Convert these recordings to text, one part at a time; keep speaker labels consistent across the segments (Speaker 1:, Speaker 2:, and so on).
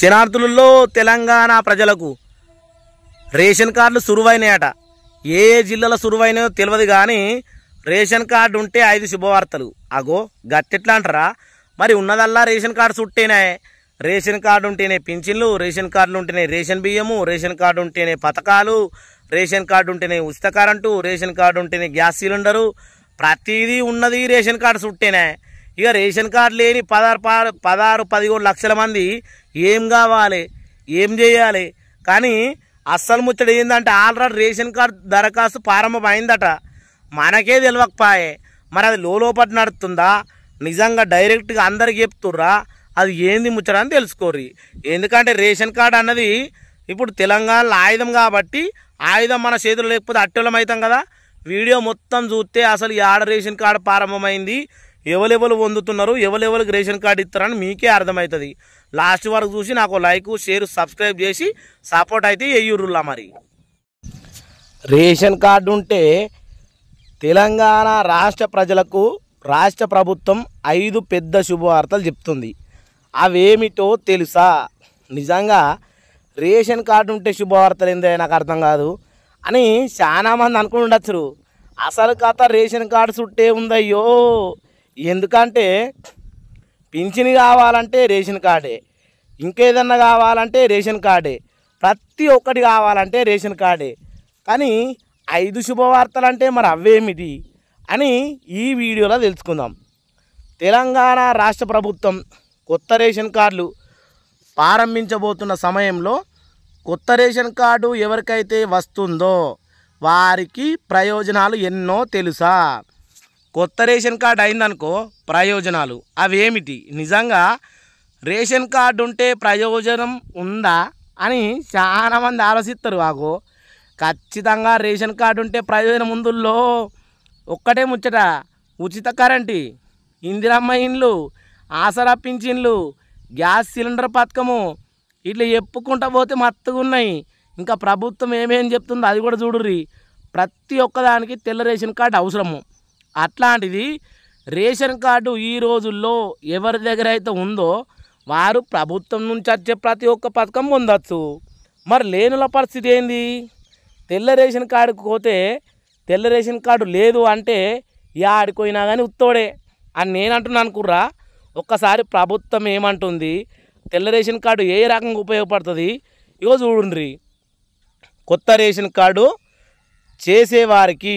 Speaker 1: శనార్థులలో తెలంగాణ ప్రజలకు రేషన్ కార్డులు సురువైనాయట ఏ ఏ జిల్లాలో సురువైనాయో తెలియదు కానీ రేషన్ కార్డు ఉంటే ఐదు శుభవార్తలు అగో గట్టెట్లా అంటారా మరి ఉన్నదల్లా రేషన్ కార్డు చుట్టేనే రేషన్ కార్డు ఉంటేనే పింఛన్లు రేషన్ కార్డులు ఉంటేనే రేషన్ బియ్యము రేషన్ కార్డు ఉంటేనే పథకాలు రేషన్ కార్డు ఉంటేనే ఉచిత కరెంటు రేషన్ కార్డు ఉంటేనే గ్యాస్ సిలిండరు ప్రతిదీ ఉన్నది రేషన్ కార్డు చుట్టేనే ఇక రేషన్ కార్డు లేని పదహారు పదహారు పదిహేడు లక్షల మంది ఏం కావాలి ఏం చేయాలి కానీ అస్సలు ముచ్చడు ఏంటంటే ఆల్రెడీ రేషన్ కార్డు దరఖాస్తు ప్రారంభమైందట మనకే తెలియకపాయే మరి అది లోపల నడుతుందా నిజంగా డైరెక్ట్గా అందరికి చెప్తుర్రా అది ఏంది ముచ్చట అని తెలుసుకోర్రి ఎందుకంటే రేషన్ కార్డు అన్నది ఇప్పుడు తెలంగాణలో ఆయుధం కాబట్టి ఆయుధం మన చేతులు లేకపోతే అట్టలం అవుతాం కదా వీడియో మొత్తం చూస్తే అసలు ఈ ఆడ రేషన్ కార్డు ప్రారంభమైంది ఎవరెవరు పొందుతున్నారు ఎవరెవరికి రేషన్ కార్డు ఇస్తారని మీకే అర్థమవుతుంది లాస్ట్ వరకు చూసి నాకు లైక్ షేర్ సబ్స్క్రైబ్ చేసి సపోర్ట్ అయితే ఎయ్యూరులా మరి రేషన్ కార్డు ఉంటే తెలంగాణ రాష్ట్ర ప్రజలకు రాష్ట్ర ప్రభుత్వం ఐదు పెద్ద శుభవార్తలు చెప్తుంది అవేమిటో తెలుసా నిజంగా రేషన్ కార్డు ఉంటే శుభవార్తలు ఏందో నాకు అర్థం కాదు అని చాలామంది అనుకుని ఉండొచ్చు అసలు కథ రేషన్ కార్డు చుట్టే ఉందయ్యో ఎందుకంటే పింఛన్ కావాలంటే రేషన్ కార్డే ఇంకేదన్నా కావాలంటే రేషన్ కార్డే ప్రతి ఒక్కటి కావాలంటే రేషన్ కార్డే కానీ ఐదు శుభవార్తలు అంటే మరి అవేమిటి అని ఈ వీడియోలో తెలుసుకుందాం తెలంగాణ రాష్ట్ర ప్రభుత్వం కొత్త రేషన్ కార్డులు ప్రారంభించబోతున్న సమయంలో కొత్త రేషన్ కార్డు ఎవరికైతే వస్తుందో వారికి ప్రయోజనాలు ఎన్నో తెలుసా కొత్త రేషన్ కార్డు అయిందనుకో ప్రయోజనాలు అవేమిటి నిజంగా రేషన్ కార్డు ఉంటే ప్రయోజనం ఉందా అని చాలామంది ఆలోచిస్తారు ఆగో ఖచ్చితంగా రేషన్ కార్డు ఉంటే ప్రయోజనం ముందుల్లో ఒక్కటే ముచ్చట ఉచిత కరెంటు ఇందిరమ్మ ఇండ్లు ఆసరా పింఛన్లు గ్యాస్ సిలిండర్ పథకము ఇట్లా చెప్పుకుంటా పోతే మత్తుగా ఉన్నాయి ఇంకా ప్రభుత్వం ఏమేమి చెప్తుందో అది కూడా చూడుర్రి ప్రతి ఒక్కదానికి తెల్ల రేషన్ కార్డు అవసరము అట్లాంటిది రేషన్ కార్డు ఈ రోజుల్లో ఎవరి దగ్గర అయితే ఉందో వారు ప్రభుత్వం నుంచి వచ్చే ప్రతి ఒక్క పథకం పొందొచ్చు మరి లేనుల పరిస్థితి ఏంది తెల్ల రేషన్ కార్డుకు పోతే తెల్ల రేషన్ కార్డు లేదు అంటే యాడికి పోయినా కానీ ఉత్తోడే అని నేను అంటున్నాను కుర్రా ఒక్కసారి ప్రభుత్వం ఏమంటుంది తెల్ల రేషన్ కార్డు ఏ రకంగా ఉపయోగపడుతుంది ఇగో చూడండి కొత్త రేషన్ కార్డు చేసేవారికి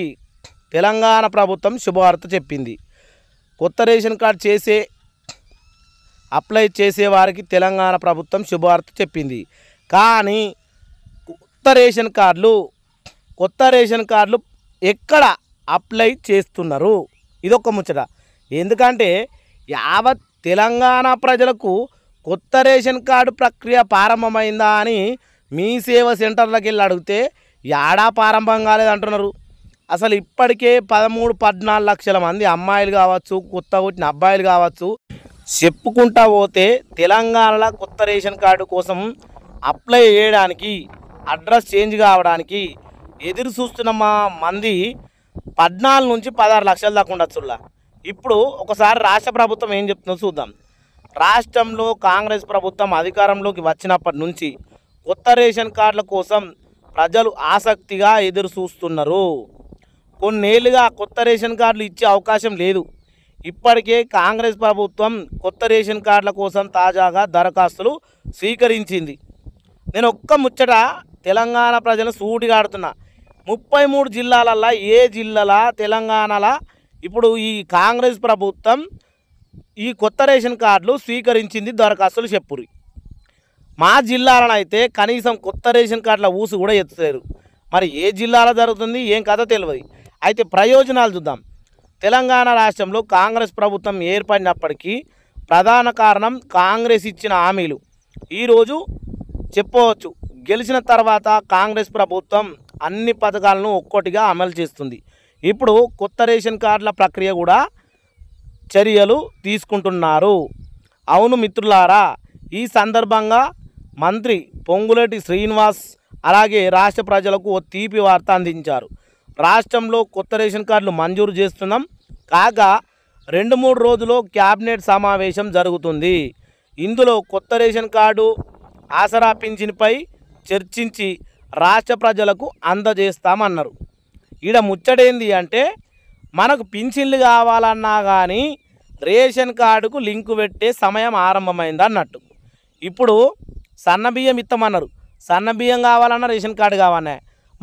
Speaker 1: తెలంగాణ ప్రభుత్వం శుభవార్త చెప్పింది కొత్త రేషన్ కార్డు చేసే అప్లై చేసే వారికి తెలంగాణ ప్రభుత్వం శుభవార్త చెప్పింది కానీ కొత్త రేషన్ కార్డులు కొత్త రేషన్ కార్డులు ఎక్కడ అప్లై చేస్తున్నారు ఇదొక ముచ్చట ఎందుకంటే యావత్ తెలంగాణ ప్రజలకు కొత్త రేషన్ కార్డు ప్రక్రియ ప్రారంభమైందా అని మీ సేవ సెంటర్లకు వెళ్ళి అడిగితే యాడా ప్రారంభం కాలేదంటున్నారు అసలు ఇప్పటికే పదమూడు పద్నాలుగు లక్షల మంది అమ్మాయిలు కావచ్చు కొత్త కొట్టిన అబ్బాయిలు కావచ్చు చెప్పుకుంటా పోతే తెలంగాణలో కొత్త రేషన్ కార్డు కోసం అప్లై చేయడానికి అడ్రస్ చేంజ్ కావడానికి ఎదురు చూస్తున్న మా మంది పద్నాలుగు నుంచి పదహారు లక్షల దాకా ఉండొచ్చులా ఇప్పుడు ఒకసారి రాష్ట్ర ప్రభుత్వం ఏం చెప్తుందో చూద్దాం రాష్ట్రంలో కాంగ్రెస్ ప్రభుత్వం అధికారంలోకి వచ్చినప్పటి నుంచి కొత్త రేషన్ కార్డుల కోసం ప్రజలు ఆసక్తిగా ఎదురు చూస్తున్నారు కొన్నేళ్లుగా కొత్త రేషన్ కార్డులు ఇచ్చే అవకాశం లేదు ఇప్పటికే కాంగ్రెస్ ప్రభుత్వం కొత్త రేషన్ కార్డుల కోసం తాజాగా దరఖాస్తులు స్వీకరించింది నేను ఒక్క ముచ్చట తెలంగాణ ప్రజలు సూటిగా ఆడుతున్నా ముప్పై మూడు జిల్లాలల్లో ఏ జిల్లాల తెలంగాణలో ఇప్పుడు ఈ కాంగ్రెస్ ప్రభుత్వం ఈ కొత్త రేషన్ కార్డులు స్వీకరించింది దరఖాస్తులు చెప్పురు మా జిల్లాలనైతే కనీసం కొత్త రేషన్ కార్డుల ఊసు కూడా ఎత్తుతారు మరి ఏ జిల్లాలో జరుగుతుంది ఏం కథ తెలియదు అయితే ప్రయోజనాలు చూద్దాం తెలంగాణ రాష్ట్రంలో కాంగ్రెస్ ప్రభుత్వం ఏర్పడినప్పటికీ ప్రధాన కారణం కాంగ్రెస్ ఇచ్చిన హామీలు ఈరోజు చెప్పవచ్చు గెలిచిన తర్వాత కాంగ్రెస్ ప్రభుత్వం అన్ని పథకాలను ఒక్కొక్కటిగా అమలు చేస్తుంది ఇప్పుడు కొత్త రేషన్ కార్డుల ప్రక్రియ కూడా చర్యలు తీసుకుంటున్నారు అవును మిత్రులారా ఈ సందర్భంగా మంత్రి పొంగులేటి శ్రీనివాస్ అలాగే రాష్ట్ర ప్రజలకు ఓ తీపి వార్త అందించారు రాష్ట్రంలో కొత్త రేషన్ కార్డులు మంజూరు చేస్తున్నాం కాగా రెండు మూడు రోజుల్లో క్యాబినెట్ సమావేశం జరుగుతుంది ఇందులో కొత్త రేషన్ కార్డు ఆసరా పింఛన్పై చర్చించి రాష్ట్ర ప్రజలకు అందజేస్తామన్నారు ఈడ ముచ్చటేంది అంటే మనకు పింఛన్లు కావాలన్నా కానీ రేషన్ కార్డుకు లింకు పెట్టే సమయం ఆరంభమైంది అన్నట్టు ఇప్పుడు సన్నబియ్యం ఇస్తామన్నారు సన్నబియ్యం కావాలన్నా రేషన్ కార్డు కావాలనే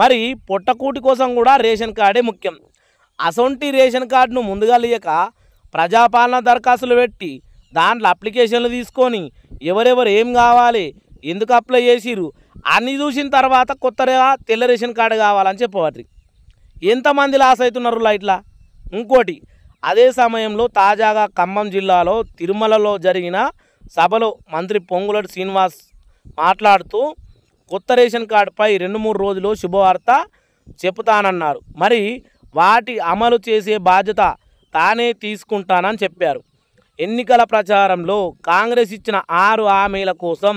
Speaker 1: మరి పొట్టకూటి కోసం కూడా రేషన్ కార్డే ముఖ్యం అసొంటి రేషన్ కార్డును ముందుగా లేక ప్రజాపాలన దరఖాస్తులు పెట్టి దాంట్లో అప్లికేషన్లు తీసుకొని ఎవరెవరు ఏం కావాలి ఎందుకు అప్లై చేసిరు అన్నీ చూసిన తర్వాత కొత్తగా తెల్ల రేషన్ కార్డు కావాలని చెప్పవాటి ఎంతమంది లాస్ అవుతున్నారు లైట్లా ఇంకోటి అదే సమయంలో తాజాగా ఖమ్మం జిల్లాలో తిరుమలలో జరిగిన సభలో మంత్రి పొంగులటి శ్రీనివాస్ మాట్లాడుతూ కొత్త రేషన్ కార్డుపై రెండు మూడు రోజులు శుభవార్త చెబుతానన్నారు మరి వాటి అమలు చేసే బాధ్యత తానే తీసుకుంటానని చెప్పారు ఎన్నికల ప్రచారంలో కాంగ్రెస్ ఇచ్చిన ఆరు హామీల కోసం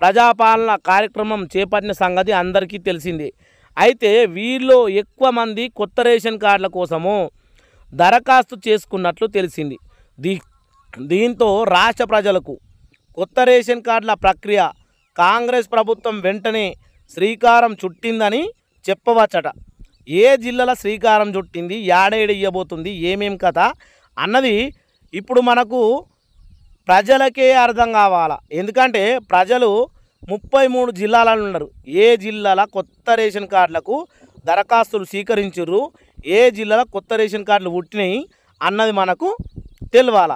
Speaker 1: ప్రజాపాలన కార్యక్రమం చేపట్టిన సంగతి అందరికీ తెలిసిందే అయితే వీరిలో ఎక్కువ మంది కొత్త రేషన్ కార్డుల కోసము దరఖాస్తు చేసుకున్నట్లు తెలిసింది దీ దీంతో రాష్ట్ర ప్రజలకు కొత్త రేషన్ కార్డుల ప్రక్రియ కాంగ్రెస్ ప్రభుత్వం వెంటనే శ్రీకారం చుట్టిందని చెప్పవచ్చట ఏ జిల్లాల శ్రీకారం చుట్టింది యాడేడు ఇయ్యబోతుంది ఏమేం కథ అన్నది ఇప్పుడు మనకు ప్రజలకే అర్థం కావాలా ఎందుకంటే ప్రజలు ముప్పై మూడు జిల్లాలలో ఉన్నారు ఏ జిల్లాల కొత్త రేషన్ కార్డులకు దరఖాస్తులు స్వీకరించరు ఏ జిల్లాల కొత్త రేషన్ కార్డులు పుట్టినాయి అన్నది మనకు తెలవాల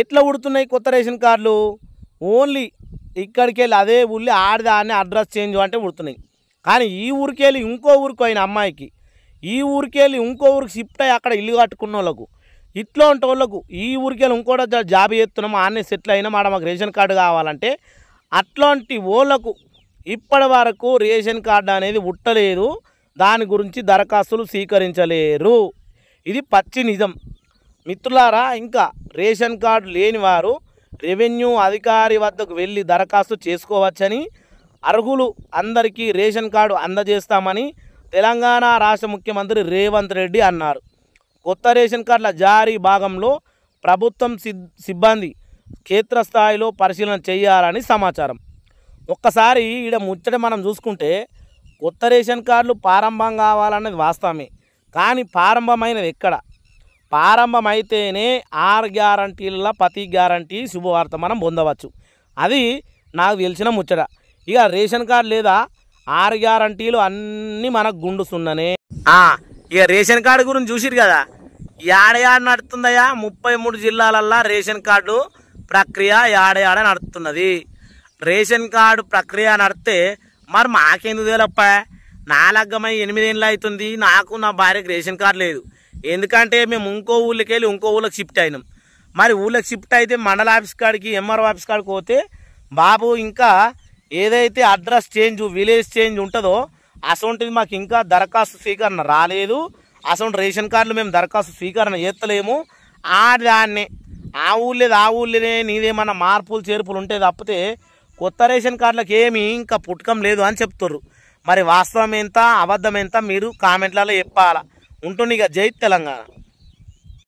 Speaker 1: ఎట్లా పుడుతున్నాయి కొత్త రేషన్ కార్డులు ఓన్లీ ఇక్కడికి వెళ్ళి అదే ఊళ్ళో అని అడ్రస్ చేంజ్ అంటే ఉడుతున్నాయి కానీ ఈ ఊరికి వెళ్ళి ఇంకో ఊరికి అయిన అమ్మాయికి ఈ ఊరికి వెళ్ళి ఇంకో ఊరికి షిఫ్ట్ అయ్యి అక్కడ ఇల్లు కట్టుకున్న వాళ్ళకు ఇట్లా ఉంటే వాళ్ళకు ఈ ఊరికి వెళ్ళి ఇంకోట జాబ్ చేస్తున్నాము ఆడనే సెటిల్ అయినా మాట మాకు రేషన్ కార్డు కావాలంటే అట్లాంటి ఓళ్ళకు ఇప్పటి వరకు రేషన్ కార్డు అనేది ఉట్టలేదు దాని గురించి దరఖాస్తులు స్వీకరించలేరు ఇది పచ్చి నిజం మిత్రులారా ఇంకా రేషన్ కార్డు లేనివారు రెవెన్యూ అధికారి వద్దకు వెళ్ళి దరఖాస్తు చేసుకోవచ్చని అర్హులు అందరికీ రేషన్ కార్డు అందజేస్తామని తెలంగాణ రాష్ట్ర ముఖ్యమంత్రి రేవంత్ రెడ్డి అన్నారు కొత్త రేషన్ కార్డుల జారీ భాగంలో ప్రభుత్వం సిబ్బంది క్షేత్రస్థాయిలో పరిశీలన చేయాలని సమాచారం ఒక్కసారి ఈడ ముచ్చట మనం చూసుకుంటే కొత్త రేషన్ కార్డులు ప్రారంభం కావాలన్నది వాస్తవమే కానీ ప్రారంభమైనది ఎక్కడ ప్రారంభమైతేనే ఆరు గ్యారంటీల ప్రతి గ్యారంటీ శుభవార్త మనం పొందవచ్చు అది నాకు తెలిసిన ముచ్చట ఇక రేషన్ కార్డు లేదా ఆరు గ్యారంటీలు అన్నీ మనకు గుండుస్తున్నానే ఇక రేషన్ కార్డు గురించి చూసిరు కదా ఏడయాడ నడుతుందయా ముప్పై మూడు జిల్లాలల్లా రేషన్ కార్డు ప్రక్రియ ఏడయాడ నడుతున్నది రేషన్ కార్డు ప్రక్రియ నడితే మరి మాకెందుకు తెలప్ప నా లగ్గమై ఏళ్ళు అవుతుంది నాకు నా భార్యకు రేషన్ కార్డు లేదు ఎందుకంటే మేము ఇంకో ఊళ్ళకి వెళ్ళి ఇంకో ఊళ్ళకి షిఫ్ట్ అయినాం మరి ఊళ్ళకి షిఫ్ట్ అయితే మండల ఆఫీస్ కాడికి ఎంఆర్ఓ ఆఫీస్ కాడికి పోతే బాబు ఇంకా ఏదైతే అడ్రస్ చేంజ్ విలేజ్ చేంజ్ ఉంటుందో అసొంటిది మాకు ఇంకా దరఖాస్తు స్వీకరణ రాలేదు అసలు రేషన్ కార్డులు మేము దరఖాస్తు స్వీకరణ చేస్తలేము ఆ దాన్ని ఆ ఊళ్ళేది ఆ ఊళ్ళోనే నీదేమన్నా మార్పులు చేర్పులు ఉంటే తప్పితే కొత్త రేషన్ కార్డులకు ఏమి ఇంకా పుట్టకం లేదు అని చెప్తుర్రు మరి వాస్తవం ఎంత అబద్ధం ఎంత మీరు కామెంట్లలో చెప్పాలా ఇక జై తెలంగాణ